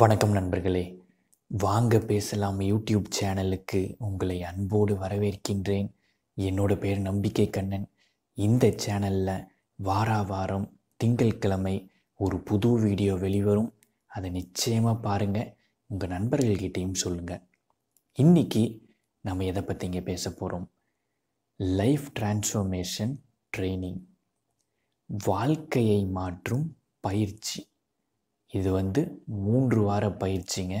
வணக்கம் நண்பர்களே வாங்க பேசலாம் யூடியூப் சேனலுக்கு உங்களை அன்போடு வரவேற்கின்றேன் என்னோட பேர் நம்பிக்கை கண்ணன் இந்த சேனலில் வாரா வாரம் கிழமை ஒரு புது வீடியோ வெளிவரும் அதை நிச்சயமாக பாருங்கள் உங்கள் நண்பர்கள்கிட்டையும் சொல்லுங்கள் இன்றைக்கி நம்ம எதை பற்றி இங்கே பேச போகிறோம் லைஃப் டிரான்ஸ்ஃபர்மேஷன் ட்ரைனிங் வாழ்க்கையை மாற்றும் பயிற்சி இது வந்து மூன்று வார பயிற்சிங்க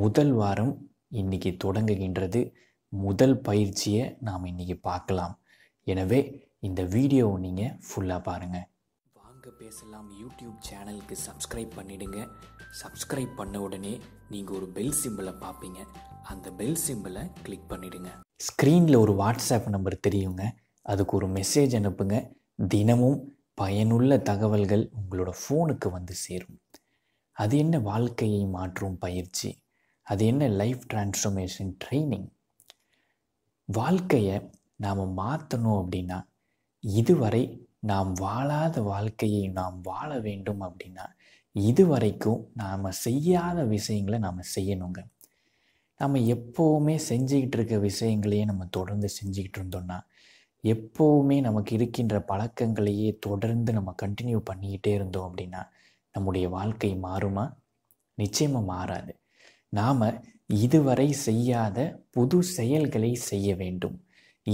முதல் வாரம் இன்றைக்கி தொடங்குகின்றது முதல் பயிற்சியை நாம் இன்றைக்கி பார்க்கலாம் எனவே இந்த வீடியோவை நீங்கள் ஃபுல்லாக பாருங்கள் வாங்க பேசலாம் யூடியூப் சேனலுக்கு சப்ஸ்கிரைப் பண்ணிவிடுங்க சப்ஸ்கிரைப் பண்ண உடனே நீங்கள் ஒரு பெல் சிம்பிளை பார்ப்பீங்க அந்த பெல் சிம்பிளை கிளிக் பண்ணிவிடுங்க ஸ்க்ரீனில் ஒரு வாட்ஸ்அப் நம்பர் தெரியுங்க அதுக்கு ஒரு மெசேஜ் அனுப்புங்க தினமும் பயனுள்ள தகவல்கள் உங்களோட ஃபோனுக்கு வந்து சேரும் அது என்ன வாழ்க்கையை மாற்றும் பயிற்சி அது என்ன லைஃப் டிரான்ஸ்ஃபர்மேஷன் ட்ரைனிங் வாழ்க்கையை நாம் மாற்றணும் அப்படின்னா இதுவரை நாம் வாழாத வாழ்க்கையை நாம் வாழ வேண்டும் அப்படின்னா இதுவரைக்கும் நாம் செய்யாத விஷயங்களை நாம் செய்யணுங்க நம்ம எப்போவுமே செஞ்சுக்கிட்டு இருக்க விஷயங்களையே நம்ம தொடர்ந்து செஞ்சுக்கிட்டு இருந்தோம்னா எப்போவுமே நமக்கு இருக்கின்ற பழக்கங்களையே தொடர்ந்து நம்ம கண்டினியூ பண்ணிக்கிட்டே இருந்தோம் அப்படின்னா நம்முடைய வாழ்க்கை மாறுமா நிச்சயமாக மாறாது நாம் இதுவரை செய்யாத புது செயல்களை செய்ய வேண்டும்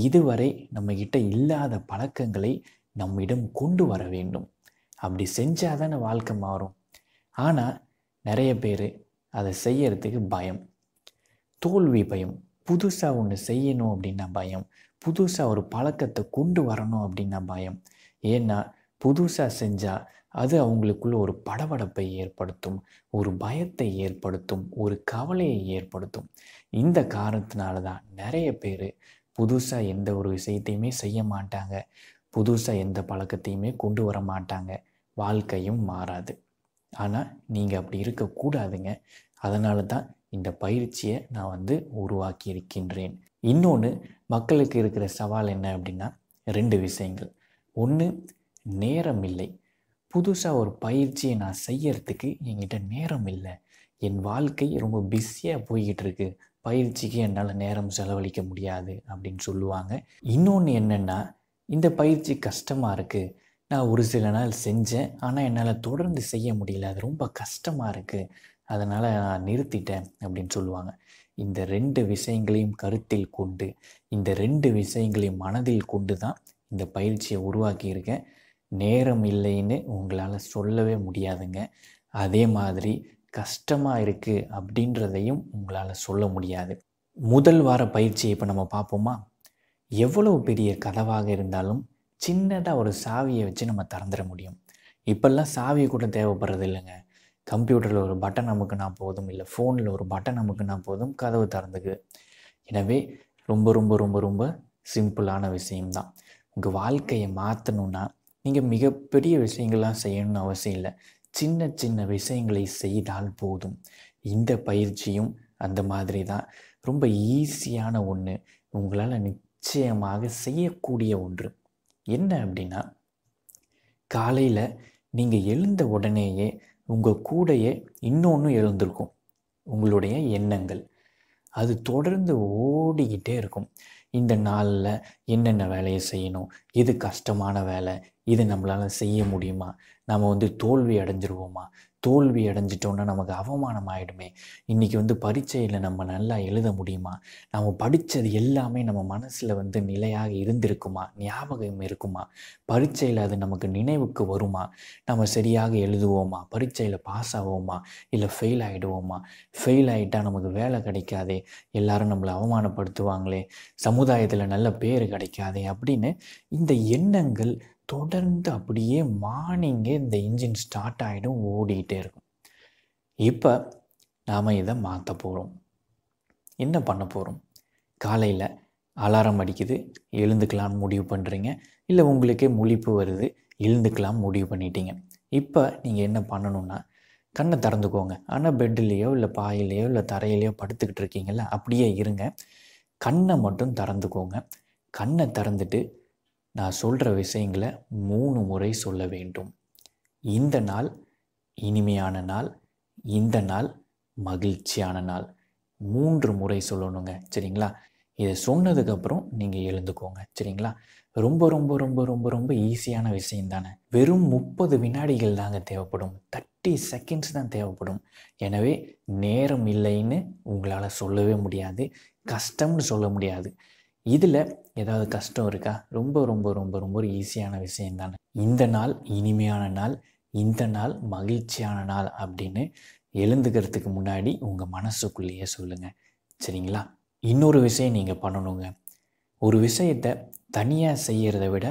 இதுவரை நம்மக்கிட்ட இல்லாத பழக்கங்களை நம்மிடம் கொண்டு வர வேண்டும் அப்படி செஞ்சால் தானே வாழ்க்கை மாறும் ஆனால் நிறைய பேர் அதை செய்யறதுக்கு பயம் தோல்வி பயம் புதுசாக ஒன்று செய்யணும் அப்படின்னா பயம் புதுசாக ஒரு பழக்கத்தை கொண்டு வரணும் அப்படின்னா பயம் ஏன்னா புதுசாக செஞ்சால் அது அவங்களுக்குள்ள ஒரு படபடப்பை ஏற்படுத்தும் ஒரு பயத்தை ஏற்படுத்தும் ஒரு கவலையை ஏற்படுத்தும் இந்த காரணத்தினால தான் நிறைய பேர் புதுசாக எந்த ஒரு விஷயத்தையுமே செய்ய மாட்டாங்க புதுசாக எந்த பழக்கத்தையுமே கொண்டு வர மாட்டாங்க வாழ்க்கையும் மாறாது ஆனால் நீங்கள் அப்படி இருக்கக்கூடாதுங்க அதனால தான் இந்த பயிற்சியை நான் வந்து உருவாக்கி இருக்கின்றேன் இன்னொன்று மக்களுக்கு இருக்கிற சவால் என்ன அப்படின்னா ரெண்டு விஷயங்கள் ஒன்று நேரம் இல்லை புதுசாக ஒரு பயிற்சியை நான் செய்யறதுக்கு என்கிட்ட நேரம் இல்லை என் வாழ்க்கை ரொம்ப பிஸியாக போய்கிட்டு இருக்கு பயிற்சிக்கு என்னால் நேரம் செலவழிக்க முடியாது அப்படின்னு சொல்லுவாங்க இன்னொன்று என்னென்னா இந்த பயிற்சி கஷ்டமாக இருக்குது நான் ஒரு சில நாள் செஞ்சேன் ஆனால் என்னால் தொடர்ந்து செய்ய முடியல அது ரொம்ப கஷ்டமாக இருக்குது அதனால் நான் நிறுத்திட்டேன் அப்படின்னு சொல்லுவாங்க இந்த ரெண்டு விஷயங்களையும் கருத்தில் கொண்டு இந்த ரெண்டு விஷயங்களையும் மனதில் கொண்டு தான் இந்த பயிற்சியை உருவாக்கியிருக்கேன் நேரம் இல்லைன்னு உங்களால் சொல்லவே முடியாதுங்க அதே மாதிரி கஷ்டமாக இருக்குது அப்படின்றதையும் உங்களால் சொல்ல முடியாது முதல் வார பயிற்சியை இப்போ நம்ம பார்ப்போமா எவ்வளவு பெரிய கதவாக இருந்தாலும் சின்னதாக ஒரு சாவியை வச்சு நம்ம திறந்துட முடியும் இப்போல்லாம் சாவி கூட தேவைப்படுறது இல்லைங்க கம்ப்யூட்டரில் ஒரு பட்டன் அமுக்குனா போதும் இல்லை ஃபோனில் ஒரு பட்டன் அமுக்குனா போதும் கதவு திறந்துக்கு எனவே ரொம்ப ரொம்ப ரொம்ப ரொம்ப சிம்பிளான விஷயம்தான் உங்கள் வாழ்க்கையை மாற்றணுன்னா நீங்கள் மிகப்பெரிய விஷயங்கள்லாம் செய்யணும்னு அவசியம் இல்லை சின்ன சின்ன விஷயங்களை செய்தால் போதும் இந்த பயிற்சியும் அந்த மாதிரி தான் ரொம்ப ஈஸியான ஒன்று உங்களால் நிச்சயமாக செய்யக்கூடிய ஒன்று என்ன அப்படின்னா காலையில் நீங்கள் எழுந்த உடனேயே உங்கள் கூடையே இன்னொன்று எழுந்திருக்கும் உங்களுடைய எண்ணங்கள் அது தொடர்ந்து ஓடிக்கிட்டே இருக்கும் இந்த நாளில் என்னென்ன வேலையை செய்யணும் எது கஷ்டமான வேலை இது நம்மளால் செய்ய முடியுமா நம்ம வந்து தோல்வி அடைஞ்சிருவோமா தோல்வி அடைஞ்சிட்டோன்னா நமக்கு அவமானம் ஆகிடுமே இன்றைக்கி வந்து பரீட்சையில் நம்ம நல்லா எழுத முடியுமா நம்ம படித்தது எல்லாமே நம்ம மனசில் வந்து நிலையாக இருந்திருக்குமா ஞாபகம் இருக்குமா பரீட்சையில் அது நமக்கு நினைவுக்கு வருமா நம்ம சரியாக எழுதுவோமா பரீட்சையில் பாஸ் ஆகுவோமா இல்லை ஃபெயில் ஆகிடுவோமா ஃபெயில் ஆகிட்டால் நமக்கு வேலை கிடைக்காதே எல்லாரும் நம்மளை அவமானப்படுத்துவாங்களே சமுதாயத்தில் நல்ல பேர் கிடைக்காதே அப்படின்னு இந்த எண்ணங்கள் தொடர்ந்து அப்படியே மார்னிங்கே இந்த இன்ஜின் ஸ்டார்ட் ஆகிடும் ஓடிக்கிட்டே இருக்கும் இப்போ நாம் இதை மாற்ற போகிறோம் என்ன பண்ண போகிறோம் காலையில் அலாரம் அடிக்குது எழுந்துக்கலாம் முடிவு பண்ணுறீங்க இல்லை உங்களுக்கே முழிப்பு வருது எழுந்துக்கலாம் முடிவு பண்ணிட்டீங்க இப்போ நீங்கள் என்ன பண்ணணும்னா கண்ணை திறந்துக்கோங்க ஆனால் பெட்லேயோ இல்லை பாயிலையோ இல்லை தரையிலையோ படுத்துக்கிட்டு இருக்கீங்கள அப்படியே இருங்க கண்ணை மட்டும் திறந்துக்கோங்க கண்ணை திறந்துட்டு நான் சொல்கிற விஷயங்களை மூணு முறை சொல்ல வேண்டும் இந்த நாள் இனிமையான நாள் இந்த நாள் மகிழ்ச்சியான நாள் மூன்று முறை சொல்லணுங்க சரிங்களா இதை சொன்னதுக்கப்புறம் நீங்கள் எழுந்துக்கோங்க சரிங்களா ரொம்ப ரொம்ப ரொம்ப ரொம்ப ரொம்ப ஈஸியான விஷயம் தானே வெறும் முப்பது வினாடிகள் தாங்க தேவைப்படும் தேர்ட்டி செகண்ட்ஸ் தான் தேவைப்படும் எனவே நேரம் இல்லைன்னு உங்களால் சொல்லவே முடியாது கஷ்டம்னு சொல்ல முடியாது இதில் ஏதாவது கஷ்டம் இருக்கா ரொம்ப ரொம்ப ரொம்ப ரொம்ப ஒரு ஈஸியான தானே இந்த நாள் இனிமையான நாள் இந்த நாள் மகிழ்ச்சியான நாள் அப்படின்னு எழுந்துக்கிறதுக்கு முன்னாடி உங்கள் மனசுக்குள்ளேயே சொல்லுங்கள் சரிங்களா இன்னொரு விஷயம் நீங்கள் பண்ணணுங்க ஒரு விஷயத்தை தனியாக செய்கிறத விட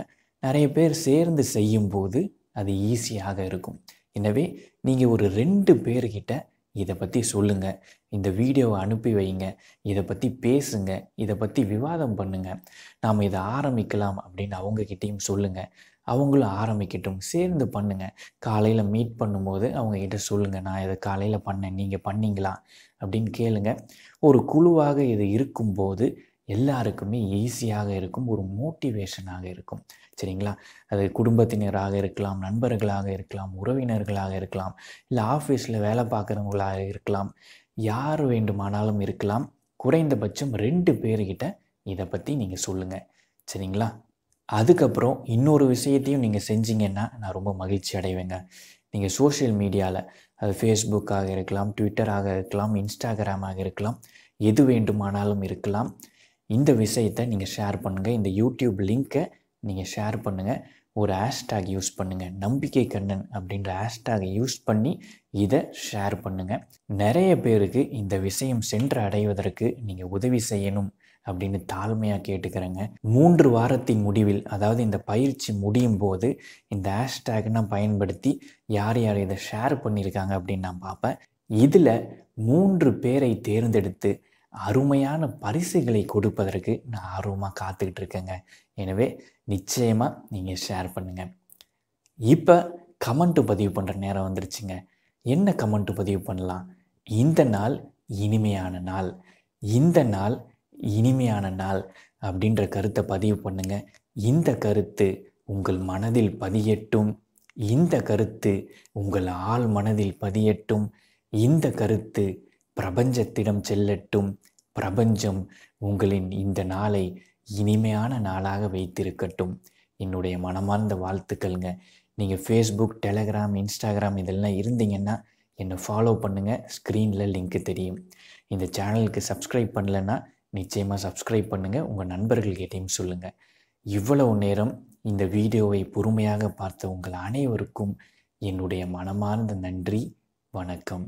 நிறைய பேர் சேர்ந்து செய்யும்போது அது ஈஸியாக இருக்கும் எனவே நீங்கள் ஒரு ரெண்டு பேர்கிட்ட இதை பற்றி சொல்லுங்கள் இந்த வீடியோவை அனுப்பி வைங்க இதை பற்றி பேசுங்க இதை பற்றி விவாதம் பண்ணுங்கள் நாம் இதை ஆரம்பிக்கலாம் அப்படின்னு அவங்கக்கிட்டேயும் சொல்லுங்கள் அவங்களும் ஆரம்பிக்கட்டும் சேர்ந்து பண்ணுங்கள் காலையில் மீட் பண்ணும்போது அவங்கக்கிட்ட சொல்லுங்கள் நான் இதை காலையில் பண்ணேன் நீங்கள் பண்ணிங்களா அப்படின்னு கேளுங்க ஒரு குழுவாக இது இருக்கும்போது எல்லாருக்குமே ஈஸியாக இருக்கும் ஒரு மோட்டிவேஷனாக இருக்கும் சரிங்களா அது குடும்பத்தினராக இருக்கலாம் நண்பர்களாக இருக்கலாம் உறவினர்களாக இருக்கலாம் இல்லை ஆஃபீஸில் வேலை பார்க்குறவங்களாக இருக்கலாம் யார் வேண்டுமானாலும் இருக்கலாம் குறைந்தபட்சம் ரெண்டு பேர்கிட்ட இதை பற்றி நீங்கள் சொல்லுங்கள் சரிங்களா அதுக்கப்புறம் இன்னொரு விஷயத்தையும் நீங்கள் செஞ்சீங்கன்னா நான் ரொம்ப மகிழ்ச்சி அடைவேங்க நீங்கள் சோஷியல் மீடியாவில் அது ஃபேஸ்புக்காக இருக்கலாம் ட்விட்டராக இருக்கலாம் இன்ஸ்டாகிராமாக இருக்கலாம் எது வேண்டுமானாலும் இருக்கலாம் இந்த விஷயத்தை நீங்கள் ஷேர் பண்ணுங்கள் இந்த யூடியூப் லிங்க்கை நீங்கள் ஷேர் பண்ணுங்கள் ஒரு ஹேஷ்டேக் யூஸ் பண்ணுங்கள் நம்பிக்கை கண்ணன் அப்படின்ற ஹேஷ்டேகை யூஸ் பண்ணி இதை ஷேர் பண்ணுங்கள் நிறைய பேருக்கு இந்த விஷயம் சென்று அடைவதற்கு நீங்கள் உதவி செய்யணும் அப்படின்னு தாழ்மையாக கேட்டுக்கிறேங்க மூன்று வாரத்தின் முடிவில் அதாவது இந்த பயிற்சி முடியும் போது இந்த ஹேஷ்டேக் நான் பயன்படுத்தி யார் யார் இதை ஷேர் பண்ணியிருக்காங்க அப்படின்னு நான் பார்ப்பேன் இதில் மூன்று பேரை தேர்ந்தெடுத்து அருமையான பரிசுகளை கொடுப்பதற்கு நான் ஆர்வமாக காத்துக்கிட்டு இருக்கேங்க எனவே நிச்சயமாக நீங்கள் ஷேர் பண்ணுங்கள் இப்போ கமெண்ட்டு பதிவு பண்ணுற நேரம் வந்துருச்சுங்க என்ன கமெண்ட்டு பதிவு பண்ணலாம் இந்த நாள் இனிமையான நாள் இந்த நாள் இனிமையான நாள் அப்படின்ற கருத்தை பதிவு பண்ணுங்க இந்த கருத்து உங்கள் மனதில் பதியட்டும் இந்த கருத்து உங்கள் ஆள் மனதில் பதியட்டும் இந்த கருத்து பிரபஞ்சத்திடம் செல்லட்டும் பிரபஞ்சம் உங்களின் இந்த நாளை இனிமையான நாளாக வைத்திருக்கட்டும் என்னுடைய மனமார்ந்த வாழ்த்துக்கள்ங்க நீங்கள் ஃபேஸ்புக் டெலகிராம் இன்ஸ்டாகிராம் இதெல்லாம் இருந்தீங்கன்னா என்னை ஃபாலோ பண்ணுங்கள் ஸ்க்ரீனில் லிங்க்கு தெரியும் இந்த சேனலுக்கு சப்ஸ்கிரைப் பண்ணலன்னா நிச்சயமாக சப்ஸ்கிரைப் பண்ணுங்கள் உங்கள் நண்பர்கள்கிட்டையும் சொல்லுங்கள் இவ்வளவு நேரம் இந்த வீடியோவை பொறுமையாக பார்த்த உங்கள் அனைவருக்கும் என்னுடைய மனமார்ந்த நன்றி வணக்கம்